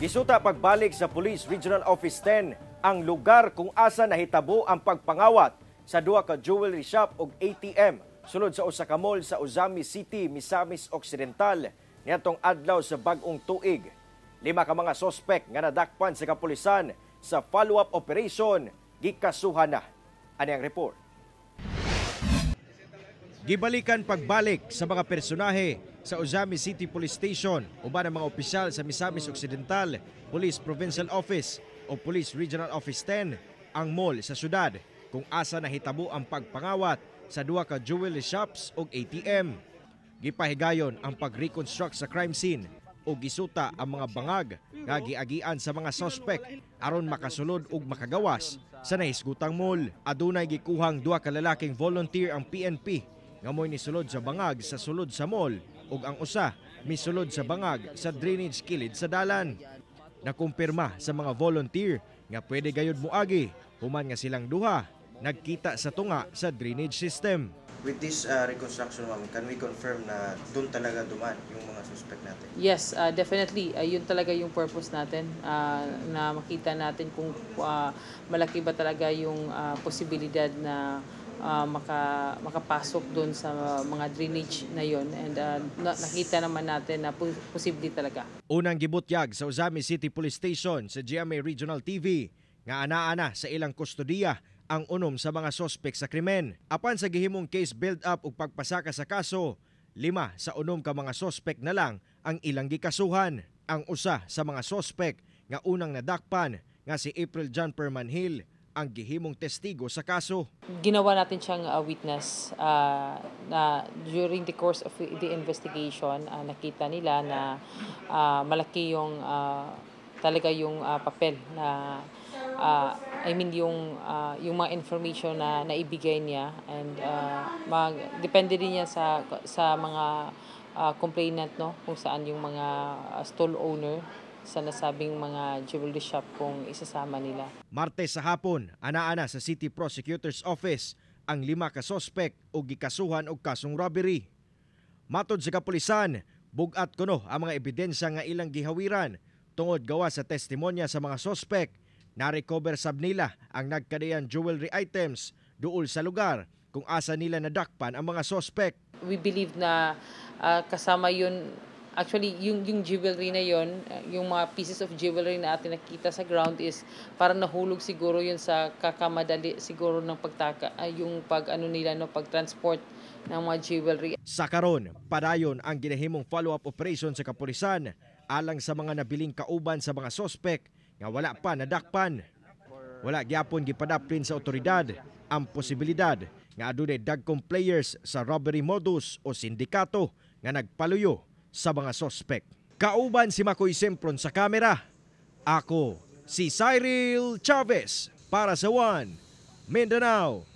Gisuta pagbalik sa Police Regional Office 10 ang lugar kung asa nahitabo ang pagpangawat sa duha ka jewelry shop ug ATM sulod sa usa ka mall sa Ozami City, Misamis Occidental niadtong adlaw sa bag-ong tuig. Lima ka mga sospek nga nadakpan sa kapulisan sa follow-up operation gikasuhan na. Ani ang report. Gibalikan pagbalik sa mga personahe sa Ozami City Police Station uban ang mga opisyal sa Misamis Occidental Police Provincial Office o Police Regional Office 10 ang mall sa syudad kung asa nahitabo ang pagpangawat sa duha ka jewelry shops o ATM. Gipahigayon ang pag-reconstruct sa crime scene o gisuta ang mga bangag nga giagian sa mga suspect aron makasulod og makagawas sa nahisgutang mall. Adunay gikuhang duha ka lalaking volunteer ang PNP Ngamoy ni sulod sa bangag sa sulod sa mall ug ang usa misulod sa bangag sa drainage kilid sa dalan. Nakumpirma sa mga volunteer nga pwede gayud muagi human nga silang duha nagkita sa tunga sa drainage system. With this uh, reconstruction, ma'am, can we confirm na doon talaga duman yung mga suspect natin? Yes, uh, definitely. Uh, yun talaga yung purpose natin uh, na makita natin kung uh, malaki ba talaga yung uh, posibilidad na uh, maka, makapasok doon sa mga drainage na yon and uh, nakita naman natin na posible talaga. Unang gibutyag sa Uzami City Police Station sa GMA Regional TV nga ana-ana sa ilang kustodiya ang unom sa mga sospek sa krimen. Apan sa gihimong case build-up ug pagpasaka sa kaso, lima sa unom ka mga sospek na lang ang ilang gikasuhan. Ang usa sa mga sospek nga unang nadakpan nga si April John Perman Hill ang gihimong testigo sa kaso. Ginawa natin siyang uh, witness uh, na during the course of the investigation, uh, nakita nila na uh, malaki yung uh, talaga yung uh, papel na uh, I mean yung uh, yung mga information na naibigay niya and uh, mag depende din niya sa sa mga uh, complainant no kung saan yung mga uh, stall owner sa nasabing mga jewelry shop kung isasama nila. Martes sa hapon, anaana sa City Prosecutor's Office ang lima ka sospek o gikasuhan og kasong robbery. Matod sa kapulisan, bugat kuno ang mga ebidensya nga ilang gihawiran tungod gawa sa testimonya sa mga sospek. Na-recover sab nila ang nagkadayang jewelry items duol sa lugar kung asa nila nadakpan ang mga sospek. We believe na uh, kasama yun Actually, yung, yung jewelry na yon uh, yung mga pieces of jewelry na atin nakita sa ground is parang nahulog siguro yun sa kakamadali siguro ng pagtaka, uh, yung pag ano nila, no, pag-transport ng mga jewelry. Sa karon, padayon ang ginahimong follow-up operation sa kapulisan alang sa mga nabiling kauban sa mga sospek nga wala pa nadakpan. Wala gyapon gipadaplin sa otoridad ang posibilidad nga adunay dagkong players sa robbery modus o sindikato nga nagpaluyo sa mga sospek. Kauban si Makoy Sempron sa kamera. Ako, si Cyril Chavez para sa One, Mindanao.